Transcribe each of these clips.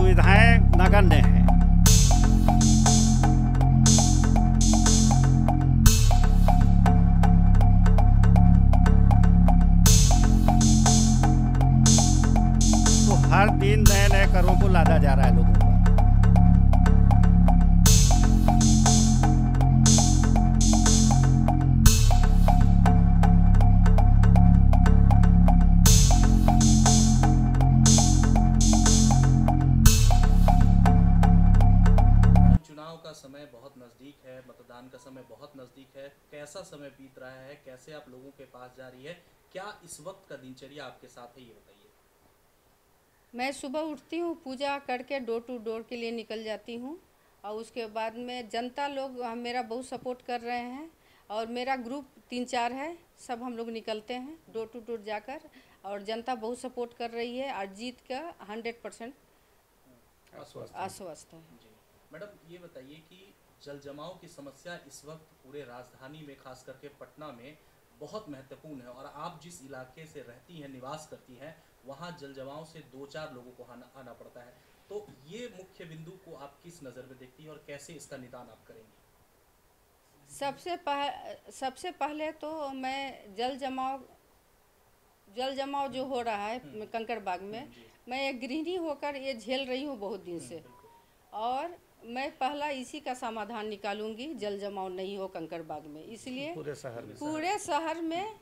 सुविधाएं नगण्य हैं तो हर दिन नए नए करों को लादा जा रहा है लोगों को कैसे आप लोगों के पास जा रही है क्या इस वक्त का दिनचर्या आपके साथ है ये बताइए मैं सुबह उठती हूँ पूजा करके डोर टू डोर के लिए निकल जाती हूँ और उसके बाद में जनता लोग मेरा बहुत सपोर्ट कर रहे हैं और मेरा ग्रुप तीन चार है सब हम लोग निकलते हैं डोर टू डोर जाकर और जनता बहुत सपोर्ट कर रही है और जीत का हंड्रेड परसेंट आश्वस्त है मैडम ये बताइए कि जल जमाव की समस्या इस वक्त पूरे राजधानी में खास करके पटना में बहुत महत्वपूर्ण है और आप जिस इलाके से रहती हैं निवास करती हैं वहाँ जलजमाव से दो चार लोगों को आना आना पड़ता है तो ये मुख्य बिंदु को आप किस नज़र में देखती हैं और कैसे इसका निदान आप करेंगे सबसे पह सबसे पहले तो मैं जल जमाव जल जमाव जो हो रहा है हम्म। कंकड़बाग में मैं गृहिणी होकर ये झेल रही हूँ बहुत दिन हम्म, से और मैं पहला इसी का समाधान निकालूंगी जल जमाव नहीं हो कंकड़बाग में इसलिए पूरे शहर में पूरे शहर में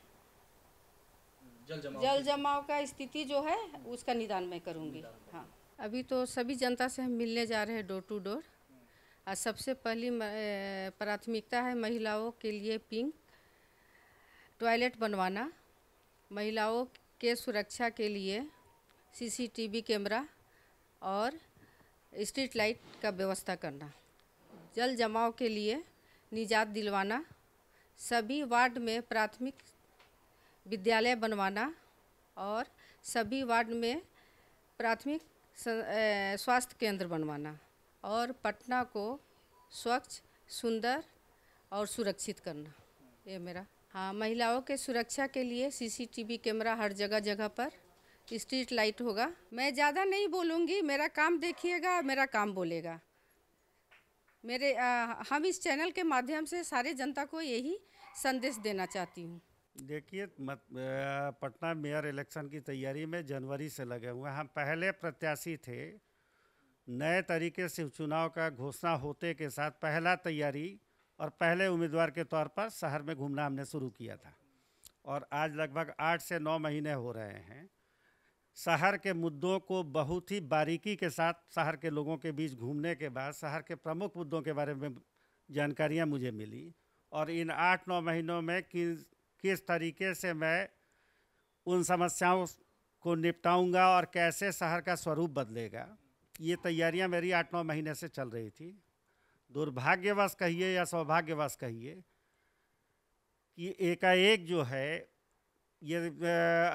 जल जमाव, जल जमाव का स्थिति जो है उसका निदान मैं करूंगी हाँ अभी तो सभी जनता से हम मिलने जा रहे हैं डोर टू डोर और सबसे पहली प्राथमिकता है महिलाओं के लिए पिंक टॉयलेट बनवाना महिलाओं के सुरक्षा के लिए सीसीटीवी कैमरा और स्ट्रीट लाइट का व्यवस्था करना जल जमाव के लिए निजात दिलवाना सभी वार्ड में प्राथमिक विद्यालय बनवाना और सभी वार्ड में प्राथमिक स्वास्थ्य केंद्र बनवाना और पटना को स्वच्छ सुंदर और सुरक्षित करना ये मेरा हाँ महिलाओं के सुरक्षा के लिए सीसीटीवी कैमरा हर जगह जगह पर स्ट्रीट लाइट होगा मैं ज़्यादा नहीं बोलूँगी मेरा काम देखिएगा मेरा काम बोलेगा मेरे आ, हम इस चैनल के माध्यम से सारे जनता को यही संदेश देना चाहती हूँ देखिए पटना मेयर इलेक्शन की तैयारी में जनवरी से लगे हुए हम पहले प्रत्याशी थे नए तरीके से चुनाव का घोषणा होते के साथ पहला तैयारी और पहले उम्मीदवार के तौर पर शहर में घूमना हमने शुरू किया था और आज लगभग आठ से नौ महीने हो रहे हैं शहर के मुद्दों को बहुत ही बारीकी के साथ शहर के लोगों के बीच घूमने के बाद शहर के प्रमुख मुद्दों के बारे में जानकारियाँ मुझे मिली और इन आठ नौ महीनों में किस किस तरीके से मैं उन समस्याओं को निपटाऊंगा और कैसे शहर का स्वरूप बदलेगा ये तैयारियां मेरी आठ नौ महीने से चल रही थी दुर्भाग्यवश कहिए या सौभाग्यवश कहिए कि एकाएक जो है ये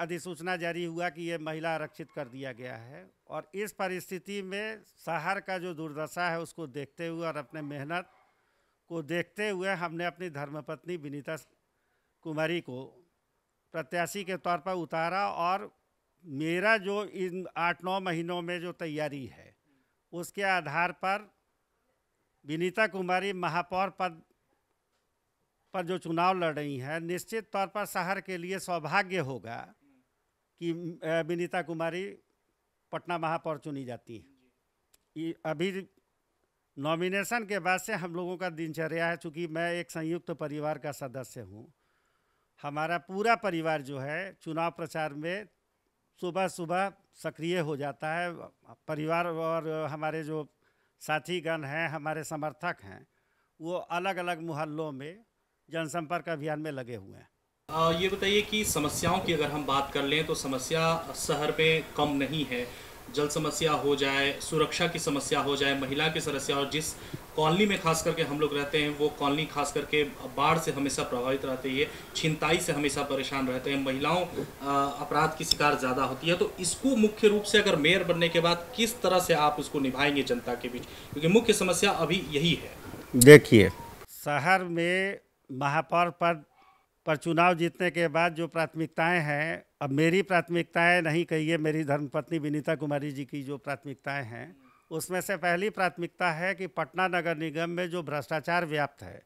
अधिसूचना जारी हुआ कि ये महिला आरक्षित कर दिया गया है और इस परिस्थिति में शहर का जो दुर्दशा है उसको देखते हुए और अपने मेहनत को देखते हुए हमने अपनी धर्मपत्नी विनीता कुमारी को प्रत्याशी के तौर पर उतारा और मेरा जो इन आठ नौ महीनों में जो तैयारी है उसके आधार पर विनीता कुमारी महापौर पद पर जो चुनाव लड़ रही हैं निश्चित तौर पर शहर के लिए सौभाग्य होगा कि विनीता कुमारी पटना महापौर चुनी जाती हैं अभी नॉमिनेशन के बाद से हम लोगों का दिनचर्या है चूँकि मैं एक संयुक्त तो परिवार का सदस्य हूँ हमारा पूरा परिवार जो है चुनाव प्रचार में सुबह सुबह सक्रिय हो जाता है परिवार और हमारे जो साथीगण हैं हमारे समर्थक हैं वो अलग अलग मोहल्लों में जनसंपर्क अभियान में लगे हुए हैं ये बताइए कि समस्याओं की अगर हम बात कर लें तो समस्या शहर में कम नहीं है जल समस्या हो जाए सुरक्षा की समस्या हो जाए महिला की समस्या और जिस कॉलोनी में खास करके हम लोग रहते हैं वो कॉलोनी खास करके बाढ़ से हमेशा प्रभावित रहती है छिनताई से हमेशा परेशान रहते हैं महिलाओं अपराध की शिकार ज़्यादा होती है तो इसको मुख्य रूप से अगर मेयर बनने के बाद किस तरह से आप उसको निभाएंगे जनता के बीच क्योंकि मुख्य समस्या अभी यही है देखिए शहर में महापौर पद पर चुनाव जीतने के बाद जो प्राथमिकताएं हैं अब मेरी प्राथमिकताएं नहीं कहिए मेरी धर्मपत्नी विनीता कुमारी जी की जो प्राथमिकताएं हैं उसमें से पहली प्राथमिकता है कि पटना नगर निगम में जो भ्रष्टाचार व्याप्त है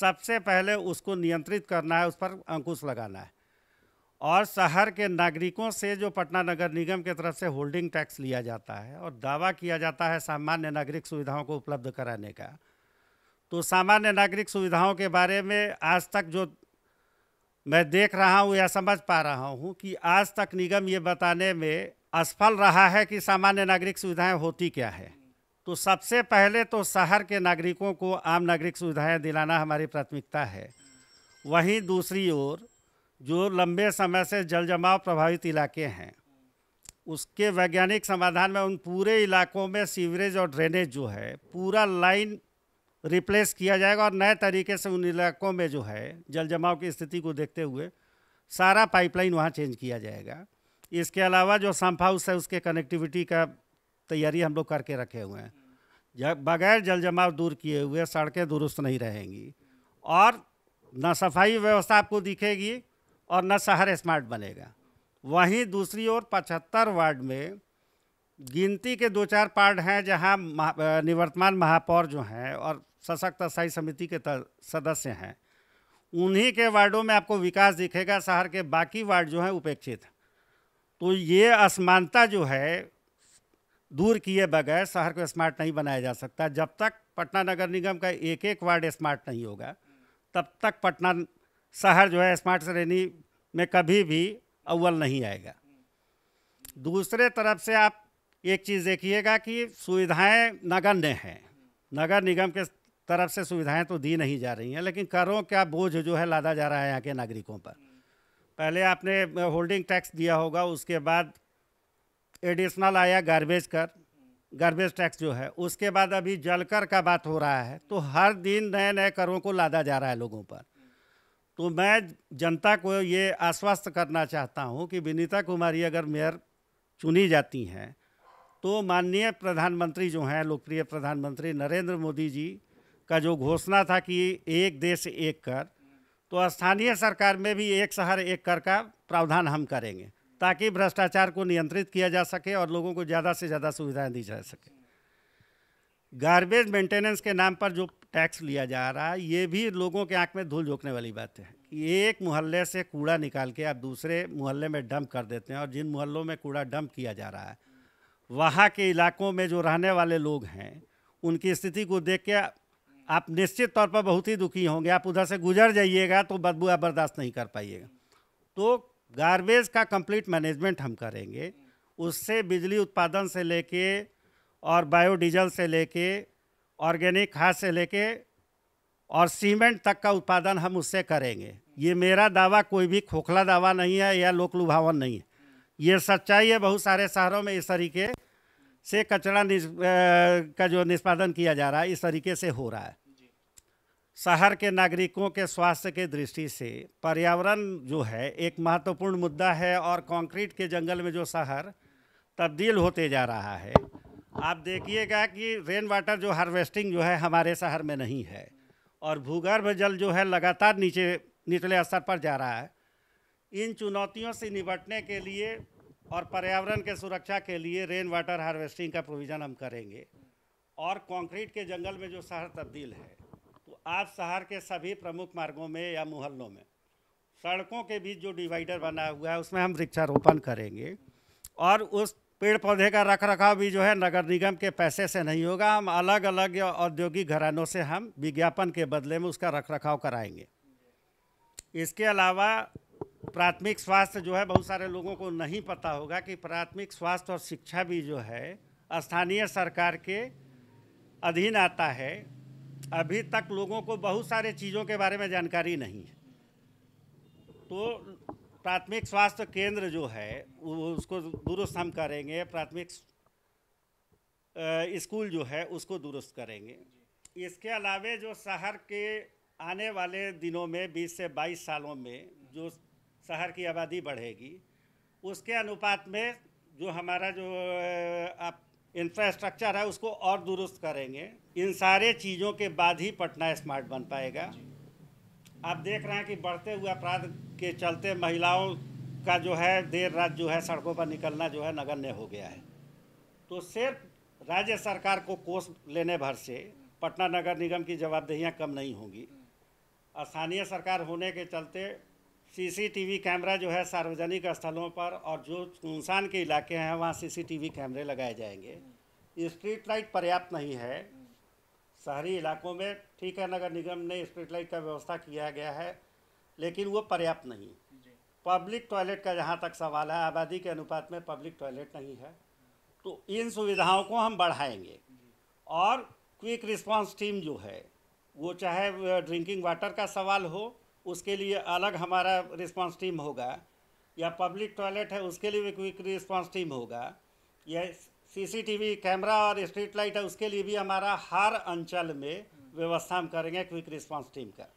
सबसे पहले उसको नियंत्रित करना है उस पर अंकुश लगाना है और शहर के नागरिकों से जो पटना नगर निगम के तरफ से होल्डिंग टैक्स लिया जाता है और दावा किया जाता है सामान्य नागरिक सुविधाओं को उपलब्ध कराने का तो सामान्य नागरिक सुविधाओं के बारे में आज तक जो मैं देख रहा हूँ या समझ पा रहा हूँ कि आज तक निगम ये बताने में असफल रहा है कि सामान्य नागरिक सुविधाएं होती क्या है तो सबसे पहले तो शहर के नागरिकों को आम नागरिक सुविधाएं दिलाना हमारी प्राथमिकता है वहीं दूसरी ओर जो लंबे समय से जल जमाव प्रभावित इलाके हैं उसके वैज्ञानिक समाधान में उन पूरे इलाकों में सीवरेज और ड्रेनेज जो है पूरा लाइन रिप्लेस किया जाएगा और नए तरीके से उन इलाकों में जो है जल जमाव की स्थिति को देखते हुए सारा पाइपलाइन वहाँ चेंज किया जाएगा इसके अलावा जो सम्प हाउस है उसके कनेक्टिविटी का तैयारी हम लोग करके रखे हुए हैं बगैर जल जमाव दूर किए हुए सड़कें दुरुस्त नहीं रहेंगी और न सफाई व्यवस्था आपको दिखेगी और न शहर स्मार्ट बनेगा वहीं दूसरी ओर पचहत्तर वार्ड में गिनती के दो चार पार्ट हैं जहां निवर्तमान महापौर जो हैं और सशक्त स्थायी समिति के सदस्य हैं उन्हीं के वार्डों में आपको विकास दिखेगा शहर के बाकी वार्ड जो हैं उपेक्षित तो ये असमानता जो है दूर किए बगैर शहर को स्मार्ट नहीं बनाया जा सकता जब तक पटना नगर निगम का एक एक वार्ड स्मार्ट नहीं होगा तब तक पटना शहर जो है स्मार्ट श्रेणी में कभी भी अव्वल नहीं आएगा दूसरे तरफ से आप एक चीज़ देखिएगा कि सुविधाएं नगण्य हैं नगर निगम के तरफ से सुविधाएं तो दी नहीं जा रही हैं लेकिन करों क्या बोझ जो है लादा जा रहा है यहाँ के नागरिकों पर पहले आपने होल्डिंग टैक्स दिया होगा उसके बाद एडिशनल आया गार्बेज कर गार्बेज टैक्स जो है उसके बाद अभी जलकर का बात हो रहा है तो हर दिन नए नए करों को लादा जा रहा है लोगों पर तो मैं जनता को ये आश्वस्त करना चाहता हूँ कि विनीता कुमारी अगर मेयर चुनी जाती हैं तो माननीय प्रधानमंत्री जो हैं लोकप्रिय प्रधानमंत्री नरेंद्र मोदी जी का जो घोषणा था कि एक देश एक कर तो स्थानीय सरकार में भी एक शहर एक कर का प्रावधान हम करेंगे ताकि भ्रष्टाचार को नियंत्रित किया जा सके और लोगों को ज़्यादा से ज़्यादा सुविधाएं दी जा सके गार्बेज मेंटेनेंस के नाम पर जो टैक्स लिया जा रहा है ये भी लोगों के आंख में धूल झोंकने वाली बात है कि एक मोहल्ले से कूड़ा निकाल के आप दूसरे मोहल्ले में डंप कर देते हैं और जिन मोहल्लों में कूड़ा डंप किया जा रहा है वहाँ के इलाकों में जो रहने वाले लोग हैं उनकी स्थिति को देख के आप निश्चित तौर पर बहुत ही दुखी होंगे आप उधर से गुजर जाइएगा तो बदबू आप बर्दाश्त नहीं कर पाइएगा तो गार्बेज का कंप्लीट मैनेजमेंट हम करेंगे उससे बिजली उत्पादन से लेके और बायोडीजल से लेके ऑर्गेनिक खाद से लेके और सीमेंट तक का उत्पादन हम उससे करेंगे ये मेरा दावा कोई भी खोखला दावा नहीं है या लोक लुभावन नहीं है ये सच्चाई है बहुत सारे शहरों में इस तरीके से कचरा का जो निष्पादन किया जा रहा है इस तरीके से हो रहा है शहर के नागरिकों के स्वास्थ्य के दृष्टि से पर्यावरण जो है एक महत्वपूर्ण मुद्दा है और कंक्रीट के जंगल में जो शहर तब्दील होते जा रहा है आप देखिएगा कि रेन वाटर जो हार्वेस्टिंग जो है हमारे शहर में नहीं है और भूगर्भ जल जो है लगातार नीचे निचले स्तर पर जा रहा है इन चुनौतियों से निपटने के लिए और पर्यावरण के सुरक्षा के लिए रेन वाटर हार्वेस्टिंग का प्रोविज़न हम करेंगे और कंक्रीट के जंगल में जो शहर तब्दील है तो आप शहर के सभी प्रमुख मार्गों में या मोहल्लों में सड़कों के बीच जो डिवाइडर बना हुआ है उसमें हम वृक्षारोपण करेंगे और उस पेड़ पौधे का रख रखाव भी जो है नगर निगम के पैसे से नहीं होगा हम अलग अलग औद्योगिक घरानों से हम विज्ञापन के बदले में उसका रख रखाव कराएंगे इसके अलावा प्राथमिक स्वास्थ्य जो है बहुत सारे लोगों को नहीं पता होगा कि प्राथमिक स्वास्थ्य और शिक्षा भी जो है स्थानीय सरकार के अधीन आता है अभी तक लोगों को बहुत सारे चीज़ों के बारे में जानकारी नहीं है तो प्राथमिक स्वास्थ्य केंद्र जो है उसको दुरुस्त हम करेंगे प्राथमिक स्कूल जो है उसको दुरुस्त करेंगे इसके अलावे जो शहर के आने वाले दिनों में 20 से 22 सालों में जो शहर की आबादी बढ़ेगी उसके अनुपात में जो हमारा जो आप इंफ्रास्ट्रक्चर है उसको और दुरुस्त करेंगे इन सारे चीज़ों के बाद ही पटना स्मार्ट बन पाएगा आप देख रहे हैं कि बढ़ते हुए अपराध के चलते महिलाओं का जो है देर रात जो है सड़कों पर निकलना जो है नगण्य हो गया है तो सिर्फ राज्य सरकार को कोष लेने भर से पटना नगर निगम की जवाबदेहियाँ कम नहीं होंगी स्थानीय सरकार होने के चलते सीसीटीवी कैमरा जो है सार्वजनिक स्थलों पर और जो सुनसान के इलाके हैं वहाँ सीसीटीवी कैमरे लगाए जाएंगे स्ट्रीट लाइट पर्याप्त नहीं है शहरी इलाकों में ठीक है नगर निगम ने स्ट्रीट लाइट का व्यवस्था किया गया है लेकिन वो पर्याप्त नहीं पब्लिक टॉयलेट का जहाँ तक सवाल है आबादी के अनुपात में पब्लिक टॉयलेट नहीं है तो इन सुविधाओं को हम बढ़ाएंगे और क्विक रिस्पांस टीम जो है वो चाहे ड्रिंकिंग वाटर का सवाल हो उसके लिए अलग हमारा रिस्पांस टीम होगा या पब्लिक टॉयलेट है उसके लिए भी क्विक रिस्पांस टीम होगा या सीसीटीवी कैमरा और स्ट्रीट लाइट है उसके लिए भी हमारा हर अंचल में व्यवस्था हम करेंगे क्विक रिस्पांस टीम का